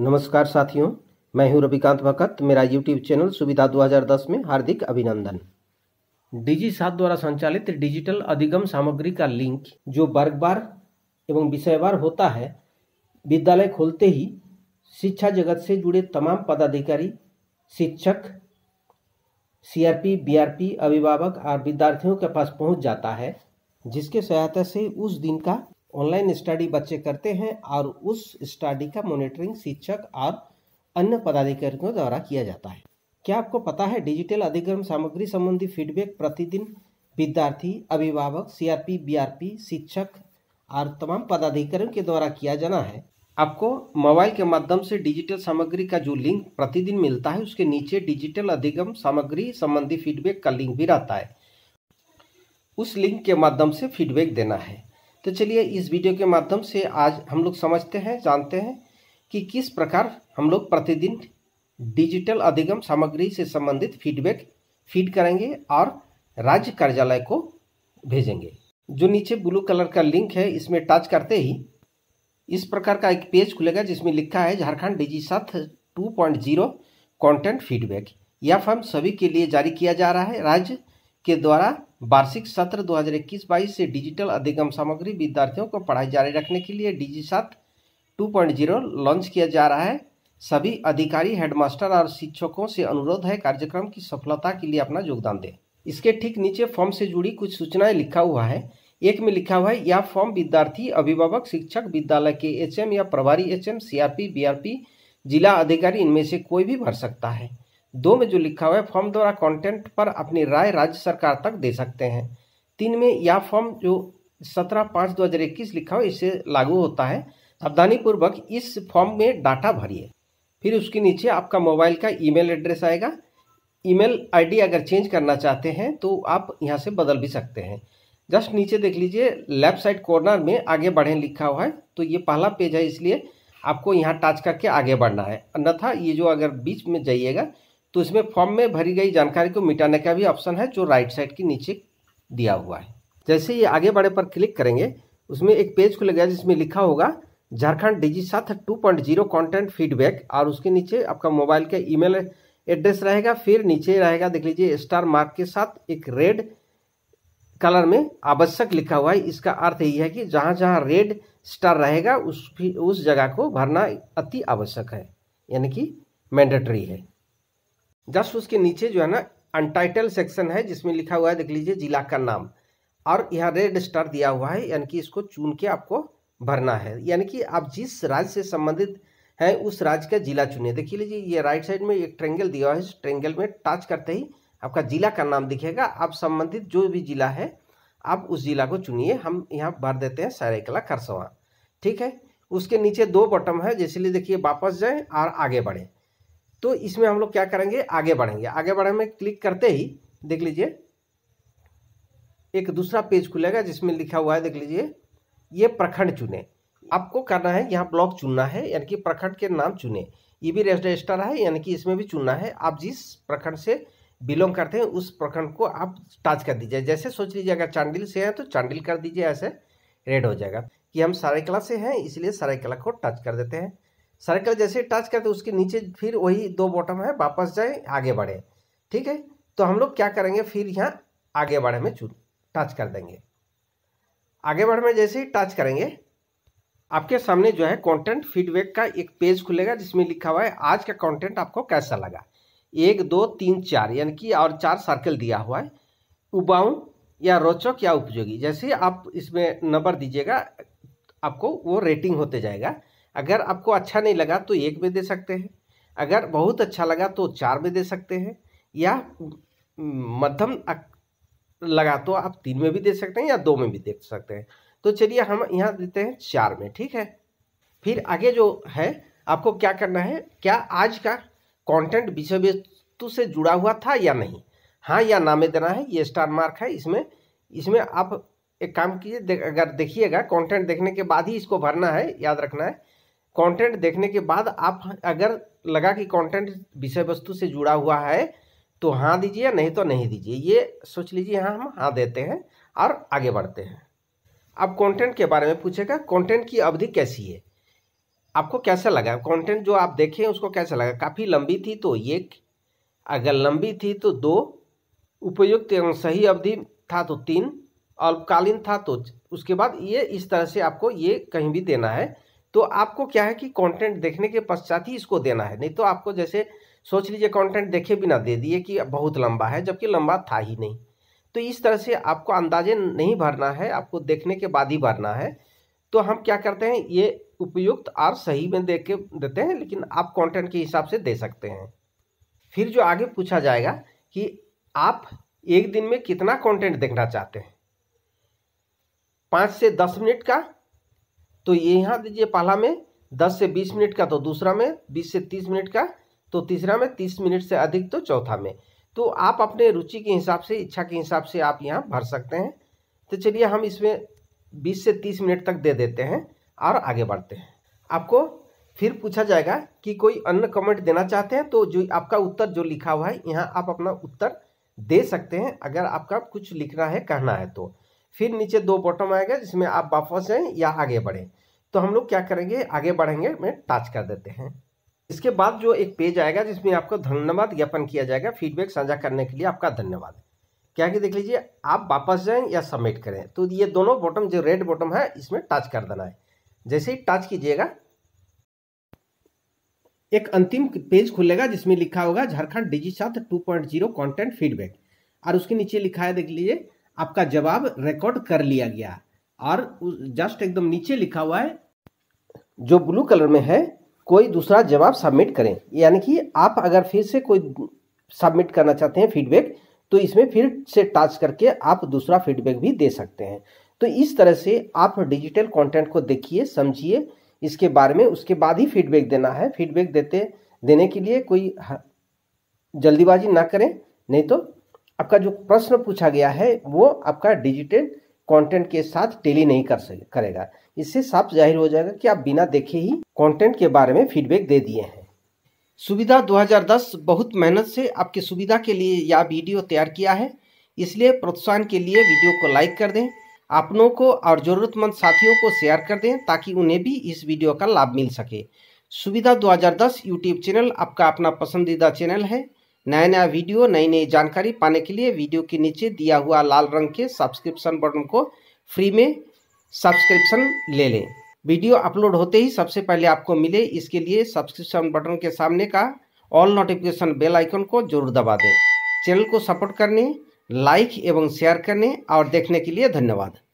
नमस्कार साथियों मैं हूं रविकांत भगत मेरा यूट्यूब चैनल सुविधा 2010 में हार्दिक अभिनंदन डीजी सात द्वारा संचालित डिजिटल अधिगम सामग्री का लिंक जो वर्गवार एवं विषयवार होता है विद्यालय खोलते ही शिक्षा जगत से जुड़े तमाम पदाधिकारी शिक्षक सीआरपी बीआरपी अभिभावक और विद्यार्थियों के पास पहुंच जाता है जिसके सहायता से उस दिन का ऑनलाइन स्टडी बच्चे करते हैं और उस स्टडी का मॉनिटरिंग शिक्षक और अन्य पदाधिकारियों द्वारा किया जाता है क्या आपको पता है डिजिटल अधिक्रम सामग्री संबंधी फीडबैक प्रतिदिन विद्यार्थी अभिभावक सीआरपी बीआरपी शिक्षक और तमाम पदाधिकारियों के द्वारा किया जाना है आपको मोबाइल के माध्यम से डिजिटल सामग्री का जो लिंक प्रतिदिन मिलता है उसके नीचे डिजिटल अधिगम सामग्री संबंधी फीडबैक का लिंक भी रहता है उस लिंक के माध्यम से फीडबैक देना है तो चलिए इस वीडियो के माध्यम से आज हम लोग समझते हैं जानते हैं कि किस प्रकार हम लोग प्रतिदिन डिजिटल अधिगम सामग्री से संबंधित फीडबैक फीड करेंगे और राज्य कार्यालय को भेजेंगे जो नीचे ब्लू कलर का लिंक है इसमें टच करते ही इस प्रकार का एक पेज खुलेगा जिसमें लिखा है झारखंड डिजिसाथ 2.0 कंटेंट फीडबैक यह फॉर्म सभी के लिए जारी किया जा रहा है राज्य के द्वारा वार्षिक सत्र 2021-22 से डिजिटल अधिगम सामग्री विद्यार्थियों को पढ़ाई जारी रखने के लिए डिजीसात 2.0 लॉन्च किया जा रहा है सभी अधिकारी हेडमास्टर और शिक्षकों से अनुरोध है कार्यक्रम की सफलता के लिए अपना योगदान दें इसके ठीक नीचे फॉर्म से जुड़ी कुछ सूचनाएं लिखा हुआ है एक में लिखा हुआ है यह फॉर्म विद्यार्थी अभिभावक शिक्षक विद्यालय के एच या प्रभारी एच एम बीआरपी जिला अधिकारी इनमें से कोई भी भर सकता है दो में जो लिखा हुआ है फॉर्म द्वारा कंटेंट पर अपनी राय राज्य सरकार तक दे सकते हैं तीन में यह फॉर्म जो सत्रह पाँच दो हज़ार इक्कीस लिखा हुआ इससे लागू होता है सावधानीपूर्वक इस फॉर्म में डाटा भरिए फिर उसके नीचे आपका मोबाइल का ईमेल एड्रेस आएगा ईमेल आईडी अगर चेंज करना चाहते हैं तो आप यहाँ से बदल भी सकते हैं जस्ट नीचे देख लीजिए लेफ्ट साइड कॉर्नर में आगे बढ़े लिखा हुआ है तो ये पहला पेज है इसलिए आपको यहाँ टच करके आगे बढ़ना है अन्यथा ये जो अगर बीच में जाइएगा तो इसमें फॉर्म में भरी गई जानकारी को मिटाने का भी ऑप्शन है जो राइट साइड के नीचे दिया हुआ है जैसे ये आगे बढ़े पर क्लिक करेंगे उसमें एक पेज खुलेगा जिसमें लिखा होगा Jharkhand DigiSaath two point zero content feedback और उसके नीचे आपका मोबाइल का ईमेल एड्रेस रहेगा फिर नीचे रहेगा देख लीजिए स्टार मार्क के साथ एक रेड कलर में आवश्यक लिखा हुआ है इसका अर्थ यही है कि जहाँ जहाँ रेड स्टार रहेगा उस उस जगह को भरना अति आवश्यक है यानी कि मैंडेटरी है जस्ट उसके नीचे जो है ना अनटाइटल सेक्शन है जिसमें लिखा हुआ है देख लीजिए जिला का नाम और यहाँ रेड स्टार दिया हुआ है यानी कि इसको चुन के आपको भरना है यानी कि आप जिस राज्य से संबंधित हैं उस राज्य का जिला चुने देख लीजिए ये राइट साइड में एक ट्रेंगल दिया हुआ है इस ट्रेंगल में टच करते ही आपका जिला का नाम दिखेगा आप संबंधित जो भी जिला है आप उस जिला को चुनिए हम यहाँ भर देते हैं सरायकला खरसवा ठीक है उसके नीचे दो बटम है जैसे देखिए वापस जाएं और आगे बढ़ें तो इसमें हम लोग क्या करेंगे आगे बढ़ेंगे आगे बढ़ने में क्लिक करते ही देख लीजिए एक दूसरा पेज खुलेगा जिसमें लिखा हुआ है देख लीजिए ये प्रखंड चुने आपको करना है यहाँ ब्लॉक चुनना है यानी कि प्रखंड के नाम चुने ये भी रजिस्टर है यानी कि इसमें भी चुनना है आप जिस प्रखंड से बिलोंग करते हैं उस प्रखंड को आप टाच कर दीजिए जैसे सोच लीजिए अगर चांडिल से हैं तो चांडिल कर दीजिए ऐसे रेड हो जाएगा कि हम कला से हैं इसलिए कला को टच कर देते हैं सर्कल जैसे टच करते तो उसके नीचे फिर वही दो बॉटम है वापस जाए आगे बढ़े ठीक है तो हम लोग क्या करेंगे फिर यहाँ आगे बढ़े में चू टच कर देंगे आगे बढ़ में जैसे ही टच करेंगे आपके सामने जो है कंटेंट फीडबैक का एक पेज खुलेगा जिसमें लिखा हुआ है आज का कंटेंट आपको कैसा लगा एक दो तीन चार यानी कि और चार सर्कल दिया हुआ है उबाऊ या रोचक या उपयोगी जैसे आप इसमें नंबर दीजिएगा आपको वो रेटिंग होते जाएगा अगर आपको अच्छा नहीं लगा तो एक में दे सकते हैं अगर बहुत अच्छा लगा तो चार में दे सकते हैं या मध्यम लगा तो आप तीन में भी दे सकते हैं या दो में भी दे सकते हैं तो चलिए हम यहाँ देते हैं चार में ठीक है फिर आगे जो है आपको क्या करना है क्या आज का कंटेंट विषय वस्तु से जुड़ा हुआ था या नहीं हाँ या ना में देना है ये स्टार मार्क है इसमें इसमें आप एक काम कीजिए अगर देखिएगा कंटेंट देखने के बाद ही इसको भरना है याद रखना है कंटेंट देखने के बाद आप अगर लगा कि कंटेंट विषय वस्तु से जुड़ा हुआ है तो हाँ दीजिए नहीं तो नहीं दीजिए ये सोच लीजिए हाँ हम हाँ देते हैं और आगे बढ़ते हैं अब कंटेंट के बारे में पूछेगा कंटेंट की अवधि कैसी है आपको कैसा लगा कंटेंट जो आप देखे उसको कैसा लगा काफ़ी लंबी थी तो एक अगर लंबी थी तो दो उपयुक्त एवं सही अवधि था तो तीन अल्पकालीन था तो उसके बाद ये इस तरह से आपको ये कहीं भी देना है तो आपको क्या है कि कंटेंट देखने के पश्चात ही इसको देना है नहीं तो आपको जैसे सोच लीजिए कंटेंट देखे बिना दे दिए कि बहुत लंबा है जबकि लंबा था ही नहीं तो इस तरह से आपको अंदाजे नहीं भरना है आपको देखने के बाद ही भरना है तो हम क्या करते हैं ये उपयुक्त और सही में दे के देते हैं लेकिन आप कंटेंट के हिसाब से दे सकते हैं फिर जो आगे पूछा जाएगा कि आप एक दिन में कितना कंटेंट देखना चाहते हैं पाँच से दस मिनट का तो ये यहाँ दीजिए पहला में दस से बीस मिनट का तो दूसरा में बीस से तीस मिनट का तो तीसरा में तीस मिनट से अधिक तो चौथा में तो आप अपने रुचि के हिसाब से इच्छा के हिसाब से आप यहाँ भर सकते हैं तो चलिए हम इसमें बीस से तीस मिनट तक दे देते हैं और आगे बढ़ते हैं आपको फिर पूछा जाएगा कि कोई अन्य कमेंट देना चाहते हैं तो जो आपका उत्तर जो लिखा हुआ है यहाँ आप अपना उत्तर दे सकते हैं अगर आपका कुछ लिखना है कहना है तो फिर नीचे दो बॉटम आएगा जिसमें आप वापस जाए या आगे बढ़ें तो हम लोग क्या करेंगे आगे बढ़ेंगे में टच कर देते हैं इसके बाद जो एक पेज आएगा जिसमें आपको धन्यवाद ज्ञापन किया जाएगा फीडबैक साझा करने के लिए आपका धन्यवाद क्या कि देख लीजिए आप वापस जाएं या सबमिट करें तो ये दोनों बॉटम जो रेड बॉटम है इसमें टच कर देना है जैसे ही टच कीजिएगा एक अंतिम पेज खुलेगा जिसमें लिखा होगा Jharkhand DigiSaath two point zero content feedback और उसके नीचे लिखा है देख लीजिए आपका जवाब रिकॉर्ड कर लिया गया और जस्ट एकदम नीचे लिखा हुआ है जो ब्लू कलर में है कोई दूसरा जवाब सबमिट करें यानी कि आप अगर फिर से कोई सबमिट करना चाहते हैं फीडबैक तो इसमें फिर से टच करके आप दूसरा फीडबैक भी दे सकते हैं तो इस तरह से आप डिजिटल कंटेंट को देखिए समझिए इसके बारे में उसके बाद ही फीडबैक देना है फीडबैक देते देने के लिए कोई जल्दीबाजी ना करें नहीं तो आपका जो प्रश्न पूछा गया है वो आपका डिजिटल कंटेंट के साथ टेली नहीं कर सके करेगा इससे साफ जाहिर हो जाएगा कि आप बिना देखे ही कंटेंट के बारे में फीडबैक दे दिए हैं सुविधा 2010 बहुत मेहनत से आपकी सुविधा के लिए यह वीडियो तैयार किया है इसलिए प्रोत्साहन के लिए वीडियो को लाइक कर दें अपनों को और ज़रूरतमंद साथियों को शेयर कर दें ताकि उन्हें भी इस वीडियो का लाभ मिल सके सुविधा 2010 यूट्यूब चैनल आपका अपना पसंदीदा चैनल है नया नया वीडियो नई नई जानकारी पाने के लिए वीडियो के नीचे दिया हुआ लाल रंग के सब्सक्रिप्शन बटन को फ्री में सब्सक्रिप्शन ले लें वीडियो अपलोड होते ही सबसे पहले आपको मिले इसके लिए सब्सक्रिप्शन बटन के सामने का ऑल नोटिफिकेशन बेल आइकन को जरूर दबा दें चैनल को सपोर्ट करने लाइक एवं शेयर करने और देखने के लिए धन्यवाद